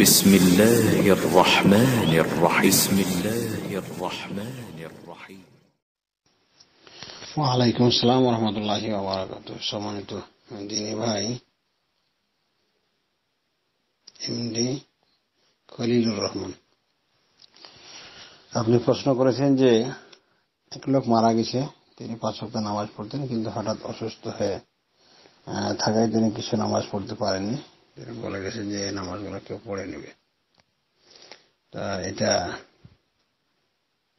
بسم الله الرحمن الرحيم بسم الله الرحمن الرحيم ওয়ালাইকুম আসসালাম রহমতুল্লাহ বাবরাকাত সম্মানিত দিনী ভাই এমডি খলিলুর রহমান আপনি প্রশ্ন করেছেন যে এক লোক মারা গেছে তিনি পাঁচ সপ্তাহ নামাজ পড়তেন কিন্তু হঠাৎ অসুস্থ হয়ে থাকায় তিনি কিছু নামাজ পড়তে পারেননি তিনি বলে গেছেন যে এই নামাজগুলো কেউ পড়ে নেবে তা এটা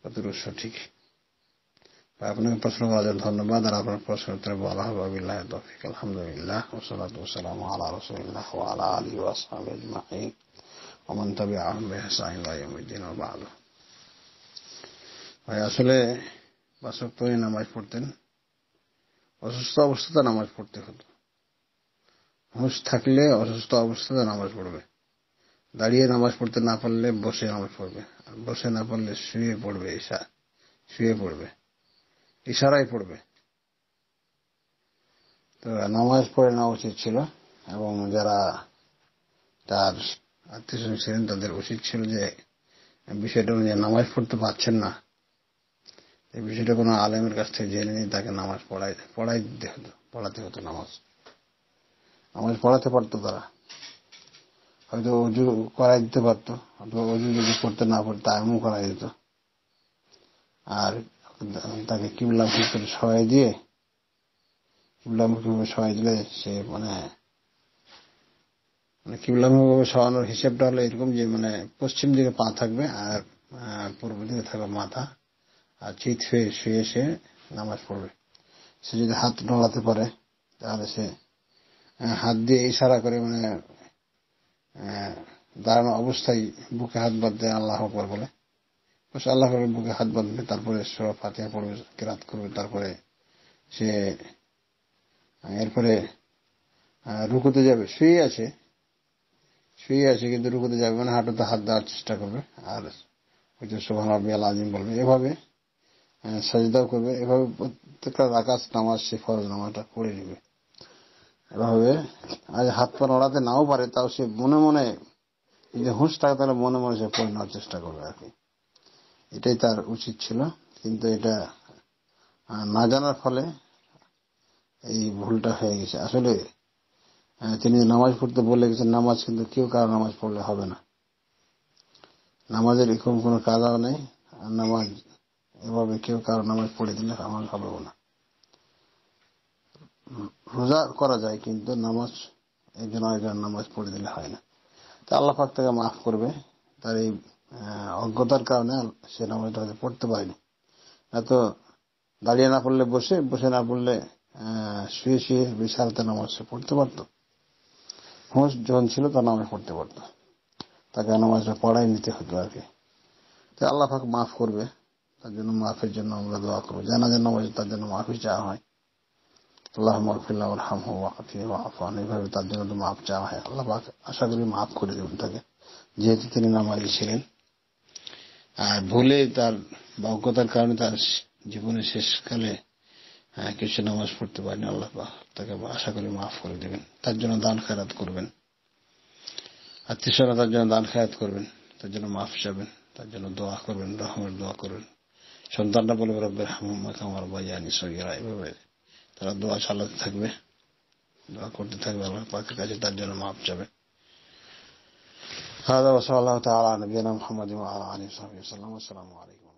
কতটুকু সঠিক আপনাকে প্রশ্ন করার জন্য ধন্যবাদ আর আপনার প্রশ্ন উত্তরে বলা হবে আলহামদুলিল্লাহ ওসলাত ওসালাম আলা আলা আলী আহমে বাদ ভাই আসলে বাসক নামাজ পড়তেন অসুস্থ অবস্থাতে নামাজ পড়তে হতো হুঁশ থাকলে অসুস্থ অবস্থাতে নামাজ পড়বে দাঁড়িয়ে নামাজ পড়তে না পারলে বসে নামাজ পড়বে আর বসে না পারলে শুয়ে পড়বে ইশা শুয়ে পড়বে ইশারাই পড়বে তো নামাজ পড়ে নেওয়া উচিত ছিল এবং যারা তার আত্মীয় ছিলেন তাদের উচিত ছিল যে বিষয়টা যে নামাজ পড়তে পারছেন না এই বিষয়টা কোনো আলেমের কাছ থেকে জেনে নিয়ে তাকে নামাজ পড়াই পড়াই দিতে হতো পড়াতে হতো নামাজ আমাদের পড়াতে পারতো তারা হয়তো অজু করা দিতে পারতো অথবা অজু যদি করতে না পারতো আমিও করা যেত আর তাকে কিবলামুখী করে সবাই দিয়ে কিবলামুখী ভাবে সরাই দিলে সে মানে মানে কিবলামুখী ভাবে সরানোর হিসেবটা হলো এরকম যে মানে পশ্চিম দিকে পা থাকবে আর পূর্ব দিকে থাকবে মাথা আর চিত হয়ে শুয়ে সে নামাজ পড়বে সে যদি হাত নড়াতে পারে তাহলে সে হাত দিয়ে ইশারা করে মানে দাঁড়ানো অবস্থায় বুকে হাত বাঁধবে আল্লাহ আকবর বলে আল্লাহ করে বুকে হাত বাঁধবে তারপরে সব হাতিয়া পড়বে কেরাত করবে তারপরে সে এরপরে রুকুতে যাবে শুয়ে আছে শুয়ে আছে কিন্তু রুকুতে যাবে মানে হাঁটুতে হাত দেওয়ার চেষ্টা করবে আর ওই যে সোহান আজিম বলবে এভাবে সাজিদাও করবে এভাবে প্রত্যেকটা রাকাজ নামাজ সে ফরজ নামাজটা পড়ে নেবে এভাবে আজ হাত পা নড়াতে নাও পারে তাও সে মনে মনে যদি হুঁশ থাকে তাহলে মনে মনে সে পড়ে নেওয়ার চেষ্টা করবে আর কি এটাই তার উচিত ছিল কিন্তু এটা না জানার ফলে এই ভুলটা হয়ে গেছে আসলে তিনি নামাজ পড়তে বলে গেছেন নামাজ কিন্তু কেউ কারো নামাজ পড়লে হবে না নামাজের এরকম কোনো কাজ নেই আর নামাজ এভাবে কেউ কারো নামাজ পড়ে দিলে আমার হবেও না রোজা করা যায় কিন্তু নামাজ একজন আরেকজন নামাজ পড়ে দিলে হয় না তা আল্লাহ পাক তাকে মাফ করবে তার এই অজ্ঞতার কারণে সে নামাজটা হয়তো পড়তে পারেনি এত দাঁড়িয়ে না পড়লে বসে বসে না পড়লে শুয়ে শুয়ে বিশালতে নামাজ সে পড়তে পারত হোস যখন ছিল তার নামাজ পড়তে পারত তাকে নামাজটা পড়াই নিতে হতো আর কি তাই আল্লাহ পাক মাফ করবে তার জন্য মাফের জন্য আমরা দোয়া করবো যে নামাজ তার জন্য মাফি চাওয়া হয় আল্লাহ মরফিল্লাহ আলহাম ওয়াকফি ওয়াকফান এইভাবে তার জন্য তো মাফ চাওয়া হয় আল্লাহ আশা করি মাফ করে দেবেন তাকে যেহেতু তিনি নামাজি ছিলেন আর ভুলে তার অজ্ঞতার কারণে তার জীবনের শেষকালে কিছু নামাজ পড়তে পারেনি আল্লাহ পাক তাকে আশা করি মাফ করে দেবেন তার জন্য দান খেরাত করবেন আত্মীয়রা তার জন্য দান খেয়াত করবেন তার জন্য মাফ চাবেন তার জন্য দোয়া করবেন রহমের দোয়া করবেন সন্তানরা বলবে রব্বের হামাম্মা কামার বাজানি সগিরা এভাবে তারা দোয়া চালাতে থাকবে দোয়া করতে থাকবে আল্লাহ পাকের কাছে তার জন্য মাপ যাবে هذا وصلى الله تعالى على نبينا محمد وعلى اله وصحبه وسلم والسلام عليكم